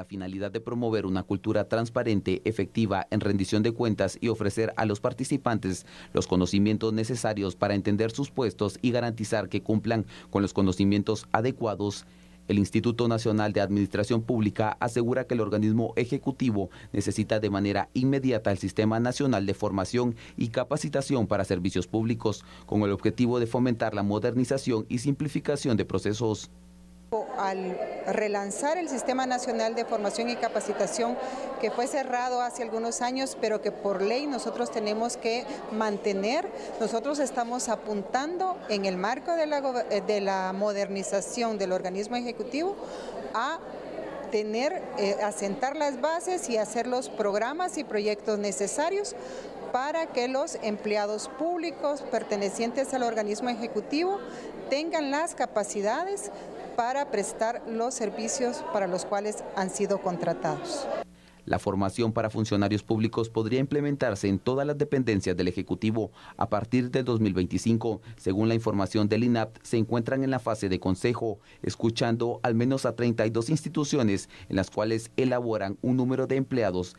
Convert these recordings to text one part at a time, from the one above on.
la finalidad de promover una cultura transparente, efectiva en rendición de cuentas y ofrecer a los participantes los conocimientos necesarios para entender sus puestos y garantizar que cumplan con los conocimientos adecuados el Instituto Nacional de Administración Pública asegura que el organismo ejecutivo necesita de manera inmediata el Sistema Nacional de Formación y Capacitación para Servicios Públicos, con el objetivo de fomentar la modernización y simplificación de procesos. Al relanzar el Sistema Nacional de Formación y Capacitación, que fue cerrado hace algunos años, pero que por ley nosotros tenemos que mantener, nosotros estamos apuntando en el marco de la, eh, modernización del organismo ejecutivo a tener, eh, asentar las bases y hacer los programas y proyectos necesarios para que los empleados públicos pertenecientes al organismo ejecutivo tengan las capacidades para prestar los servicios para los cuales han sido contratados. La formación para funcionarios públicos podría implementarse en todas las dependencias del Ejecutivo a partir de 2025. Según la información del INAPT, se encuentran en la fase de consejo, escuchando al menos a 32 instituciones en las cuales elaboran un número de empleados,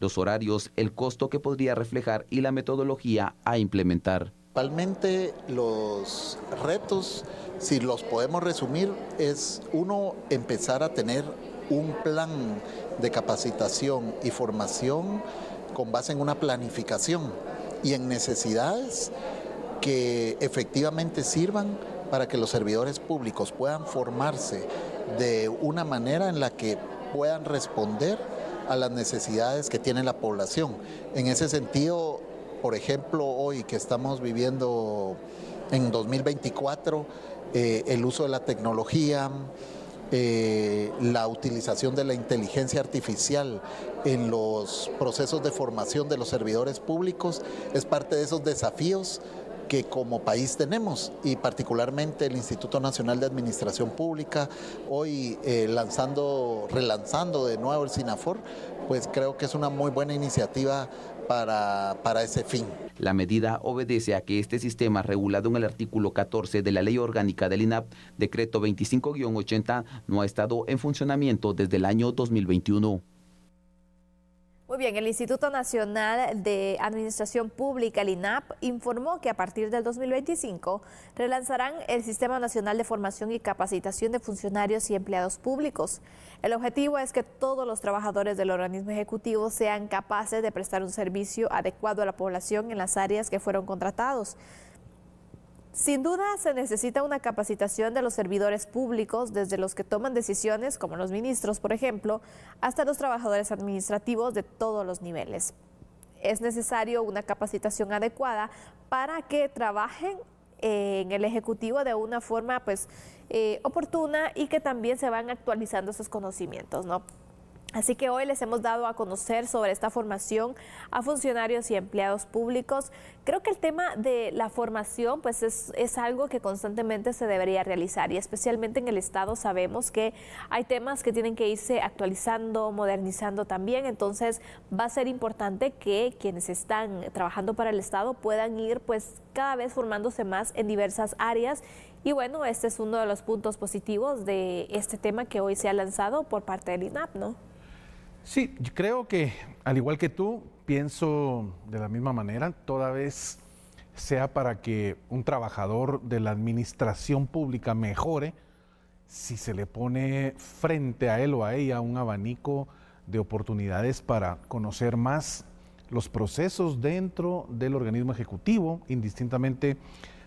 los horarios, el costo que podría reflejar y la metodología a implementar. Principalmente los retos, si los podemos resumir, es uno empezar a tener un plan de capacitación y formación con base en una planificación y en necesidades que efectivamente sirvan para que los servidores públicos puedan formarse de una manera en la que puedan responder a las necesidades que tiene la población. En ese sentido, por ejemplo, hoy que estamos viviendo en 2024, eh, el uso de la tecnología, eh, la utilización de la inteligencia artificial en los procesos de formación de los servidores públicos es parte de esos desafíos que como país tenemos y particularmente el Instituto Nacional de Administración Pública, hoy eh, lanzando, relanzando de nuevo el SINAFOR, pues creo que es una muy buena iniciativa para, ese fin. La medida obedece a que este sistema regulado en el artículo 14 de la Ley Orgánica del INAP, decreto 25-80, no ha estado en funcionamiento desde el año 2021 bien, el Instituto Nacional de Administración Pública, el INAP, informó que a partir del 2025 relanzarán el Sistema Nacional de Formación y Capacitación de Funcionarios y Empleados Públicos. El objetivo es que todos los trabajadores del organismo ejecutivo sean capaces de prestar un servicio adecuado a la población en las áreas que fueron contratados. Sin duda se necesita una capacitación de los servidores públicos, desde los que toman decisiones, como los ministros, por ejemplo, hasta los trabajadores administrativos de todos los niveles. Es necesario una capacitación adecuada para que trabajen eh, en el Ejecutivo de una forma pues, eh, oportuna y que también se van actualizando esos conocimientos. ¿no? Así que hoy les hemos dado a conocer sobre esta formación a funcionarios y empleados públicos. Creo que el tema de la formación pues es, es, algo que constantemente se debería realizar y especialmente en el Estado sabemos que hay temas que tienen que irse actualizando, modernizando también, entonces va a ser importante que quienes están trabajando para el Estado puedan ir pues cada vez formándose más en diversas áreas y bueno, este es uno de los puntos positivos de este tema que hoy se ha lanzado por parte del INAP, ¿no? Sí, creo que al igual que tú, pienso de la misma manera, toda vez sea para que un trabajador de la administración pública mejore, si se le pone frente a él o a ella un abanico de oportunidades para conocer más los procesos dentro del organismo ejecutivo, indistintamente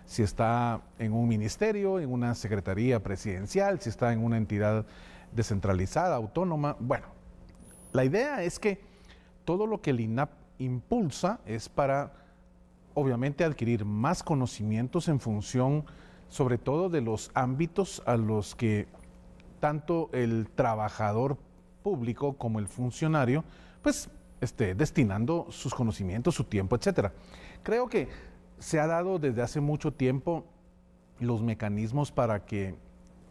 si está en un ministerio, en una secretaría presidencial, si está en una entidad descentralizada, autónoma, bueno, la idea es que todo lo que el INAP impulsa es para, obviamente, adquirir más conocimientos en función, sobre todo, de los ámbitos a los que tanto el trabajador público como el funcionario, pues, esté destinando sus conocimientos, su tiempo, etcétera. Creo que se ha dado desde hace mucho tiempo los mecanismos para que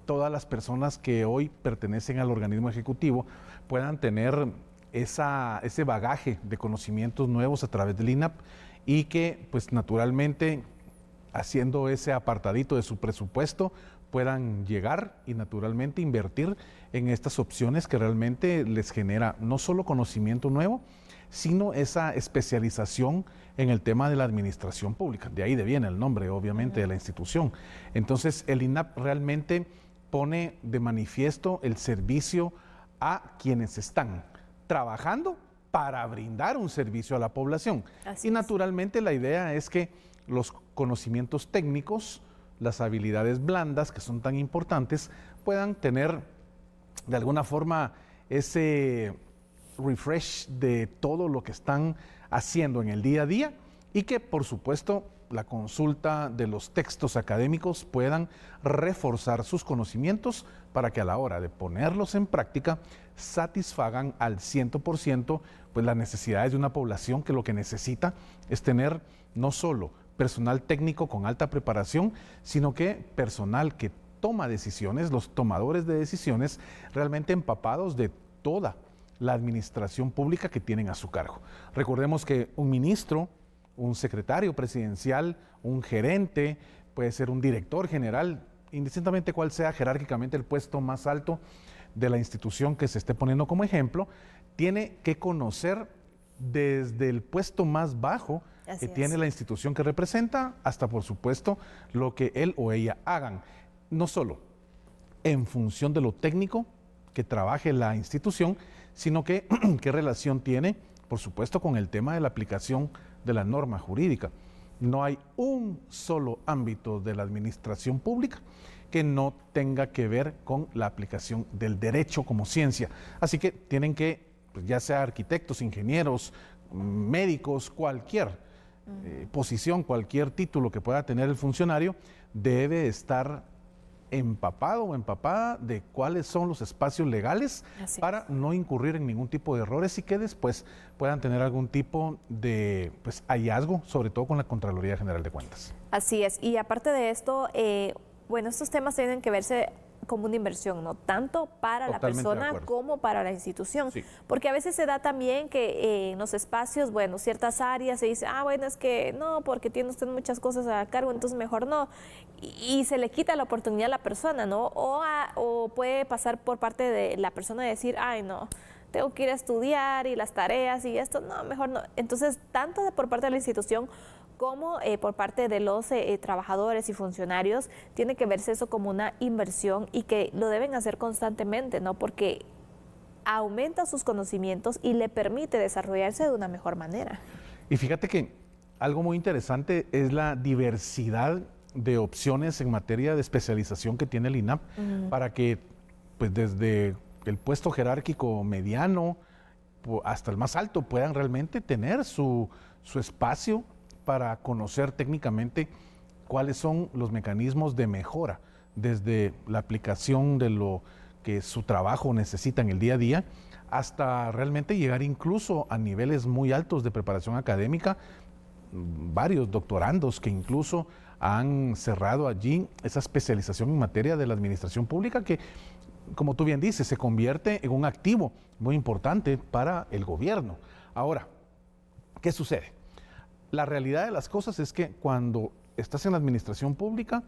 todas las personas que hoy pertenecen al organismo ejecutivo puedan tener esa, ese bagaje de conocimientos nuevos a través del INAP y que pues naturalmente haciendo ese apartadito de su presupuesto puedan llegar y naturalmente invertir en estas opciones que realmente les genera no solo conocimiento nuevo, sino esa especialización en el tema de la administración pública. De ahí viene el nombre, obviamente, de la institución. Entonces, el INAP realmente pone de manifiesto el servicio a quienes están trabajando para brindar un servicio a la población. y naturalmente la idea es que los conocimientos técnicos, las habilidades blandas que son tan importantes, puedan tener de alguna forma ese refresh de todo lo que están haciendo en el día a día y que, por supuesto, la consulta de los textos académicos puedan reforzar sus conocimientos para que a la hora de ponerlos en práctica satisfagan al 100% pues, las necesidades de una población que lo que necesita es tener no solo personal técnico con alta preparación, sino que personal que toma decisiones, los tomadores de decisiones realmente empapados de toda la administración pública que tienen a su cargo. Recordemos que un ministro un secretario presidencial, un gerente, puede ser un director general, indistintamente cuál sea jerárquicamente el puesto más alto de la institución que se esté poniendo como ejemplo, tiene que conocer desde el puesto más bajo que tiene la institución que representa hasta, por supuesto, lo que él o ella hagan. No solo en función de lo técnico que trabaje la institución, sino que qué relación tiene, por supuesto, con el tema de la aplicación de la norma jurídica. No hay un solo ámbito de la administración pública que no tenga que ver con la aplicación del derecho como ciencia. Así que tienen que, pues, ya sea arquitectos, ingenieros, médicos, cualquier eh, posición, cualquier título que pueda tener el funcionario, debe estar empapado o empapada de cuáles son los espacios legales para no incurrir en ningún tipo de errores y que después puedan tener algún tipo de pues, hallazgo, sobre todo con la Contraloría General de Cuentas. Así es, y aparte de esto, eh, bueno, estos temas tienen que verse como una inversión, ¿no? Tanto para la persona como para la institución. Porque a veces se da también que eh, en los espacios, bueno, ciertas áreas se dice, ah, bueno, es que no, porque tiene usted muchas cosas a cargo, entonces mejor no. Y, se le quita la oportunidad a la persona, ¿no? O, o puede pasar por parte de la persona de decir, ay, no, tengo que ir a estudiar y las tareas y esto, no, mejor no. Entonces, tanto por parte de la institución como eh, por parte de los eh, trabajadores y funcionarios, tiene que verse eso como una inversión y que lo deben hacer constantemente, ¿no? Porque aumenta sus conocimientos y le permite desarrollarse de una mejor manera. Y fíjate que algo muy interesante es la diversidad de opciones en materia de especialización que tiene el INAP para que pues desde el puesto jerárquico mediano hasta el más alto puedan realmente tener su, su espacio para conocer técnicamente cuáles son los mecanismos de mejora desde la aplicación de lo que su trabajo necesita en el día a día hasta realmente llegar incluso a niveles muy altos de preparación académica, varios doctorandos que incluso han cerrado allí esa especialización en materia de la administración pública que como tú bien dices, se convierte en un activo muy importante para el gobierno. Ahora, ¿qué sucede? La realidad de las cosas es que cuando estás en la administración pública,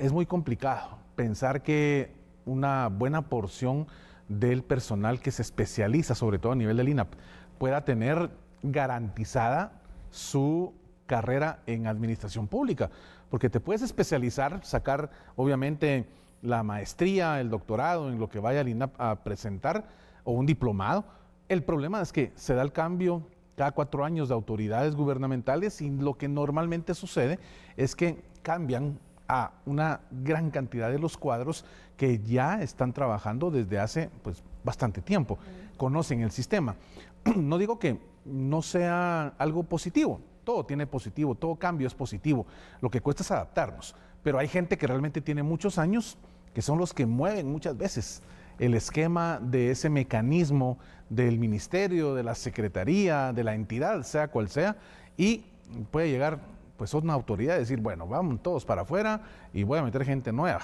es muy complicado pensar que una buena porción del personal que se especializa, sobre todo a nivel del INAP, pueda tener garantizada su carrera en administración pública. Porque te puedes especializar, sacar obviamente la maestría, el doctorado, en lo que vaya a presentar, o un diplomado. El problema es que se da el cambio cada cuatro años de autoridades gubernamentales y lo que normalmente sucede es que cambian a una gran cantidad de los cuadros que ya están trabajando desde hace pues, bastante tiempo, conocen el sistema. No digo que no sea algo positivo, todo tiene positivo, todo cambio es positivo, lo que cuesta es adaptarnos pero hay gente que realmente tiene muchos años, que son los que mueven muchas veces el esquema de ese mecanismo del ministerio, de la secretaría, de la entidad, sea cual sea, y puede llegar pues una autoridad y decir, bueno, vamos todos para afuera y voy a meter gente nueva.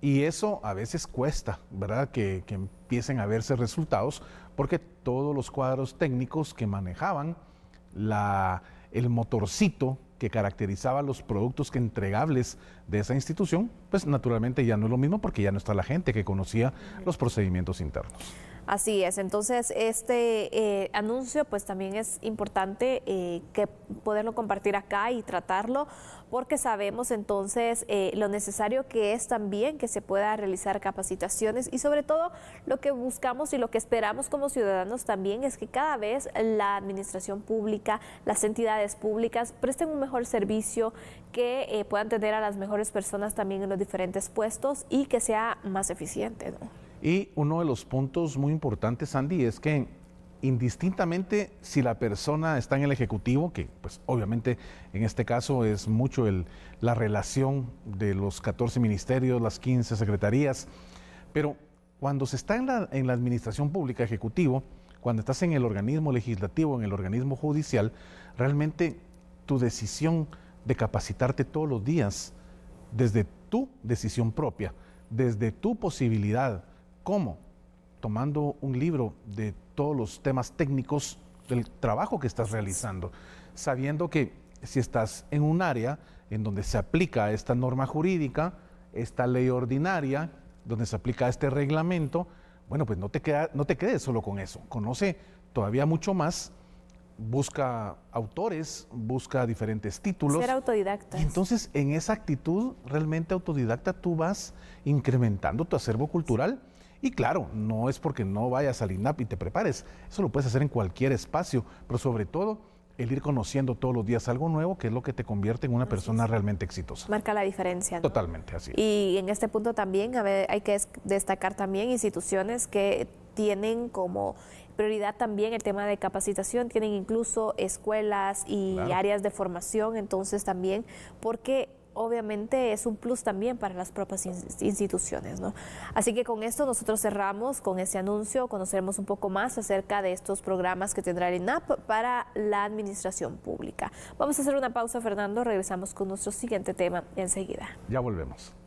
Y eso a veces cuesta, ¿verdad? Que, empiecen a verse resultados, porque todos los cuadros técnicos que manejaban el motorcito que caracterizaba los productos entregables de esa institución, pues naturalmente ya no es lo mismo porque ya no está la gente que conocía los procedimientos internos. Así es, entonces este eh, anuncio pues también es importante eh, que poderlo compartir acá y tratarlo porque sabemos entonces eh, lo necesario que es también que se pueda realizar capacitaciones y sobre todo lo que buscamos y lo que esperamos como ciudadanos también es que cada vez la administración pública, las entidades públicas presten un mejor servicio, que puedan tener a las mejores personas también en los diferentes puestos y que sea más eficiente. ¿no? Y uno de los puntos muy importantes, Andy, es que indistintamente si la persona está en el ejecutivo, que pues obviamente en este caso es mucho el, la relación de los 14 ministerios, las 15 secretarías, pero cuando se está en la, en la administración pública ejecutivo, cuando estás en el organismo legislativo, en el organismo judicial, realmente tu decisión de capacitarte todos los días, desde tu decisión propia, desde tu posibilidad, ¿Cómo? Tomando un libro de todos los temas técnicos del trabajo que estás realizando, sabiendo que si estás en un área en donde se aplica esta norma jurídica, esta ley ordinaria, donde se aplica este reglamento, bueno, pues no te, queda, no te quedes solo con eso, conoce todavía mucho más, busca autores, busca diferentes títulos. Ser autodidacta. entonces, en esa actitud realmente autodidacta, tú vas incrementando tu acervo cultural. Y claro, no es porque no vayas al INAP y te prepares, eso lo puedes hacer en cualquier espacio, pero sobre todo el ir conociendo todos los días algo nuevo, que es lo que te convierte en una persona realmente exitosa. Marca la diferencia. Totalmente, así. Y en este punto también hay que destacar también instituciones que tienen como prioridad también el tema de capacitación, tienen incluso escuelas y áreas de formación, entonces también, porque obviamente es un plus también para las propias instituciones. ¿no? Así que con esto nosotros cerramos con ese anuncio, conoceremos un poco más acerca de estos programas que tendrá el INAP para la administración pública. Vamos a hacer una pausa, Fernando, regresamos con nuestro siguiente tema enseguida. Ya volvemos.